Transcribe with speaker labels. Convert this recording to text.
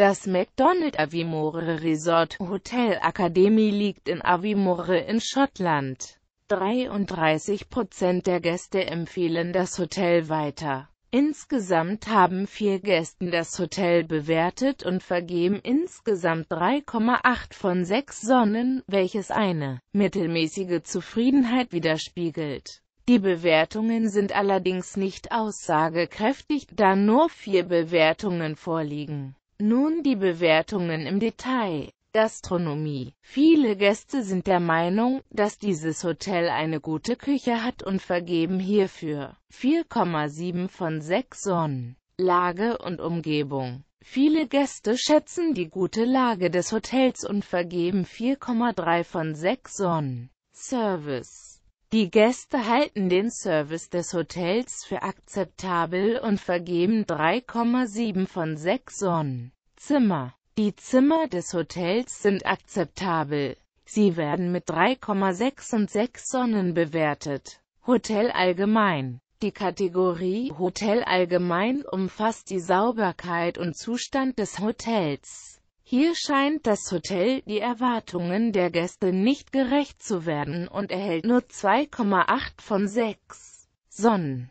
Speaker 1: Das McDonald Avimore Resort Hotel Akademie liegt in Avimore in Schottland. 33 Prozent der Gäste empfehlen das Hotel weiter. Insgesamt haben vier Gästen das Hotel bewertet und vergeben insgesamt 3,8 von 6 Sonnen, welches eine mittelmäßige Zufriedenheit widerspiegelt. Die Bewertungen sind allerdings nicht aussagekräftig, da nur vier Bewertungen vorliegen. Nun die Bewertungen im Detail. Gastronomie. Viele Gäste sind der Meinung, dass dieses Hotel eine gute Küche hat und vergeben hierfür 4,7 von 6 Sonnen. Lage und Umgebung. Viele Gäste schätzen die gute Lage des Hotels und vergeben 4,3 von 6 Sonnen. Service. Die Gäste halten den Service des Hotels für akzeptabel und vergeben 3,7 von 6 Sonnen. Zimmer. Die Zimmer des Hotels sind akzeptabel. Sie werden mit 3,6 und 6 Sonnen bewertet. Hotel allgemein. Die Kategorie Hotel allgemein umfasst die Sauberkeit und Zustand des Hotels. Hier scheint das Hotel die Erwartungen der Gäste nicht gerecht zu werden und erhält nur 2,8 von 6 Sonnen.